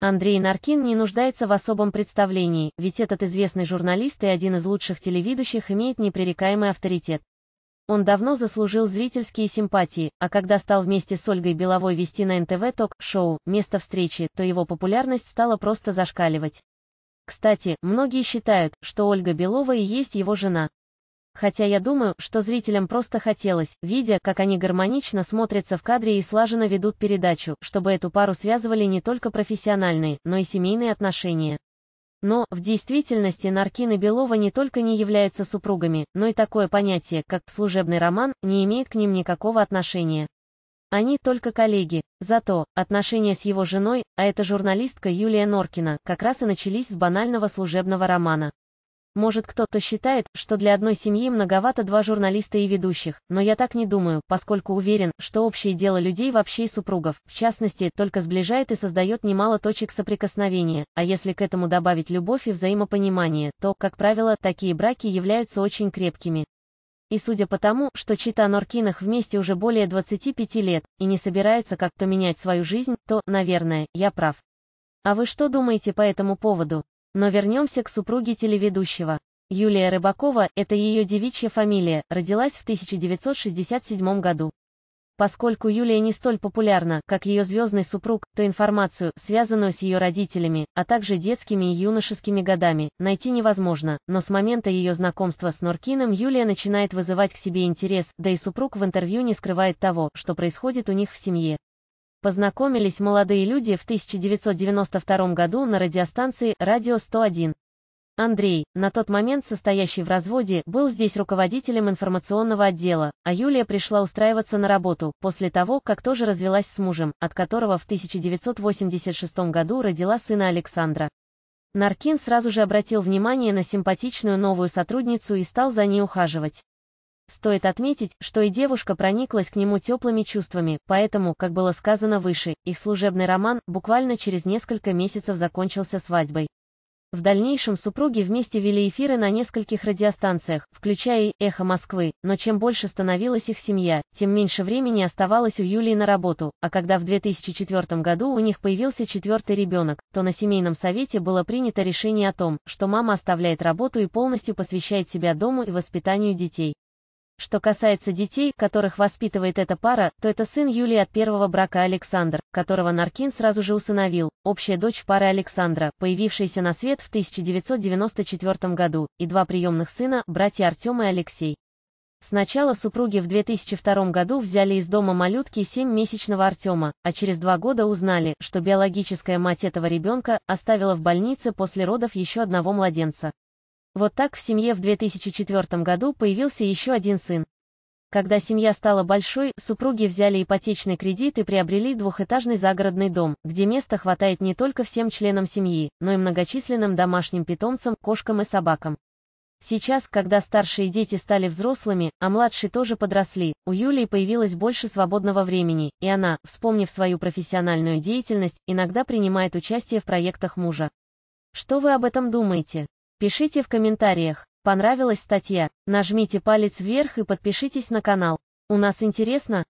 Андрей Наркин не нуждается в особом представлении, ведь этот известный журналист и один из лучших телеведущих имеет непререкаемый авторитет. Он давно заслужил зрительские симпатии, а когда стал вместе с Ольгой Беловой вести на НТВ ток-шоу «Место встречи», то его популярность стала просто зашкаливать. Кстати, многие считают, что Ольга Белова и есть его жена. Хотя я думаю, что зрителям просто хотелось, видя, как они гармонично смотрятся в кадре и слаженно ведут передачу, чтобы эту пару связывали не только профессиональные, но и семейные отношения. Но, в действительности Наркин и Белова не только не являются супругами, но и такое понятие, как «служебный роман», не имеет к ним никакого отношения. Они только коллеги. Зато, отношения с его женой, а это журналистка Юлия Норкина, как раз и начались с банального служебного романа. Может кто-то считает, что для одной семьи многовато два журналиста и ведущих, но я так не думаю, поскольку уверен, что общее дело людей вообще и супругов, в частности, только сближает и создает немало точек соприкосновения, а если к этому добавить любовь и взаимопонимание, то, как правило, такие браки являются очень крепкими. И судя по тому, что Чита Норкинах вместе уже более 25 лет, и не собирается как-то менять свою жизнь, то, наверное, я прав. А вы что думаете по этому поводу? Но вернемся к супруге телеведущего. Юлия Рыбакова, это ее девичья фамилия, родилась в 1967 году. Поскольку Юлия не столь популярна, как ее звездный супруг, то информацию, связанную с ее родителями, а также детскими и юношескими годами, найти невозможно, но с момента ее знакомства с Норкиным Юлия начинает вызывать к себе интерес, да и супруг в интервью не скрывает того, что происходит у них в семье. Познакомились молодые люди в 1992 году на радиостанции «Радио 101». Андрей, на тот момент состоящий в разводе, был здесь руководителем информационного отдела, а Юлия пришла устраиваться на работу, после того, как тоже развелась с мужем, от которого в 1986 году родила сына Александра. Наркин сразу же обратил внимание на симпатичную новую сотрудницу и стал за ней ухаживать. Стоит отметить, что и девушка прониклась к нему теплыми чувствами, поэтому, как было сказано выше, их служебный роман буквально через несколько месяцев закончился свадьбой. В дальнейшем супруги вместе вели эфиры на нескольких радиостанциях, включая и «Эхо Москвы», но чем больше становилась их семья, тем меньше времени оставалось у Юлии на работу, а когда в 2004 году у них появился четвертый ребенок, то на семейном совете было принято решение о том, что мама оставляет работу и полностью посвящает себя дому и воспитанию детей. Что касается детей, которых воспитывает эта пара, то это сын Юлии от первого брака Александр, которого Наркин сразу же усыновил, общая дочь пары Александра, появившаяся на свет в 1994 году, и два приемных сына, братья Артем и Алексей. Сначала супруги в 2002 году взяли из дома малютки 7-месячного Артема, а через два года узнали, что биологическая мать этого ребенка оставила в больнице после родов еще одного младенца. Вот так в семье в 2004 году появился еще один сын. Когда семья стала большой, супруги взяли ипотечный кредит и приобрели двухэтажный загородный дом, где места хватает не только всем членам семьи, но и многочисленным домашним питомцам, кошкам и собакам. Сейчас, когда старшие дети стали взрослыми, а младшие тоже подросли, у Юлии появилось больше свободного времени, и она, вспомнив свою профессиональную деятельность, иногда принимает участие в проектах мужа. Что вы об этом думаете? Пишите в комментариях, понравилась статья, нажмите палец вверх и подпишитесь на канал. У нас интересно,